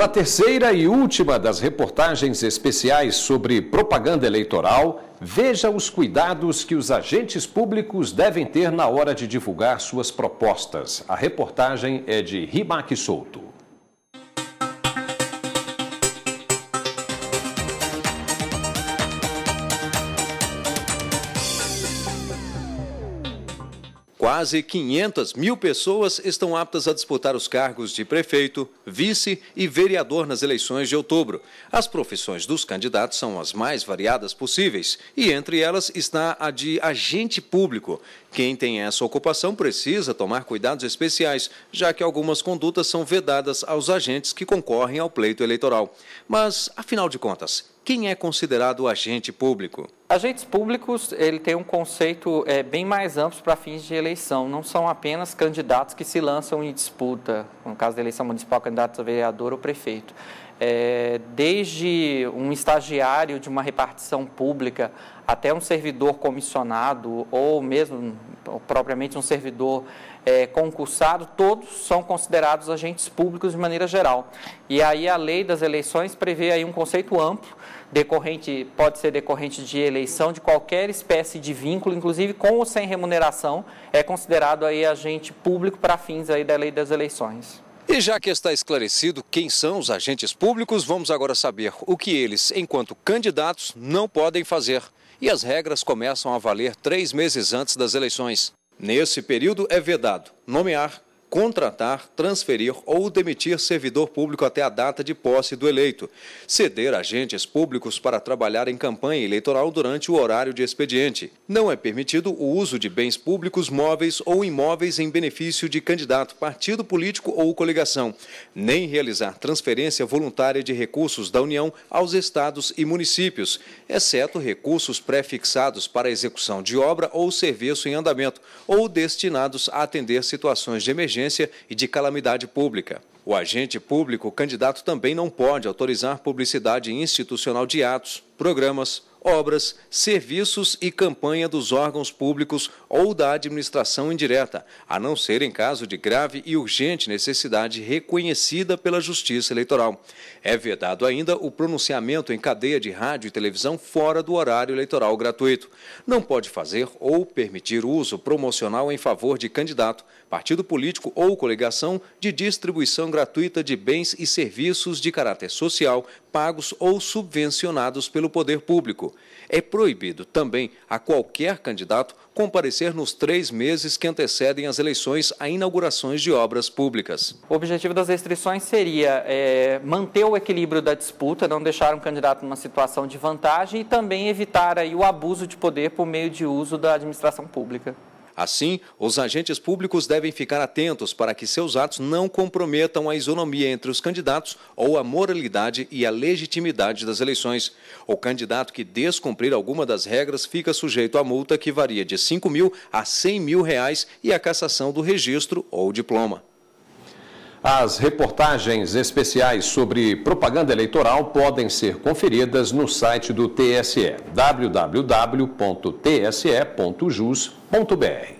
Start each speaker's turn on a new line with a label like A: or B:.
A: Na terceira e última das reportagens especiais sobre propaganda eleitoral, veja os cuidados que os agentes públicos devem ter na hora de divulgar suas propostas. A reportagem é de Rimac Souto.
B: Quase 500 mil pessoas estão aptas a disputar os cargos de prefeito, vice e vereador nas eleições de outubro. As profissões dos candidatos são as mais variadas possíveis e entre elas está a de agente público. Quem tem essa ocupação precisa tomar cuidados especiais, já que algumas condutas são vedadas aos agentes que concorrem ao pleito eleitoral. Mas, afinal de contas, quem é considerado agente público?
C: Agentes públicos, ele tem um conceito é, bem mais amplo para fins de eleição, não são apenas candidatos que se lançam em disputa, no caso da eleição municipal, candidatos a vereador ou prefeito é, desde um estagiário de uma repartição pública até um servidor comissionado ou mesmo propriamente um servidor é, concursado, todos são considerados agentes públicos de maneira geral. E aí a lei das eleições prevê aí um conceito amplo, decorrente pode ser decorrente de eleição de qualquer espécie de vínculo, inclusive com ou sem remuneração, é considerado aí agente público para fins aí da lei das eleições.
B: E já que está esclarecido quem são os agentes públicos, vamos agora saber o que eles, enquanto candidatos, não podem fazer. E as regras começam a valer três meses antes das eleições. Nesse período é vedado nomear, contratar, transferir ou demitir servidor público até a data de posse do eleito, ceder agentes públicos para trabalhar em campanha eleitoral durante o horário de expediente. Não é permitido o uso de bens públicos móveis ou imóveis em benefício de candidato, partido político ou coligação, nem realizar transferência voluntária de recursos da União aos estados e municípios, exceto recursos pré-fixados para execução de obra ou serviço em andamento ou destinados a atender situações de emergência emergência e de calamidade pública. O agente público candidato também não pode autorizar publicidade institucional de atos, programas, obras, serviços e campanha dos órgãos públicos ou da administração indireta, a não ser em caso de grave e urgente necessidade reconhecida pela Justiça Eleitoral. É vedado ainda o pronunciamento em cadeia de rádio e televisão fora do horário eleitoral gratuito. Não pode fazer ou permitir uso promocional em favor de candidato, partido político ou coligação de distribuição gratuita de bens e serviços de caráter social, pagos ou subvencionados pelo poder público. É proibido também a qualquer candidato comparecer nos três meses que antecedem as eleições a inaugurações de obras públicas.
C: O objetivo das restrições seria é, manter o equilíbrio da disputa, não deixar um candidato numa situação de vantagem e também evitar aí, o abuso de poder por meio de uso da administração pública. Assim, os agentes
B: públicos devem ficar atentos para que seus atos não comprometam a isonomia entre os candidatos ou a moralidade e a legitimidade das eleições. O candidato que descumprir alguma das regras fica sujeito à multa que varia de 5 mil a 100 mil reais e à cassação
A: do registro ou diploma. As reportagens especiais sobre propaganda eleitoral podem ser conferidas no site do TSE, www.tse.jus.br.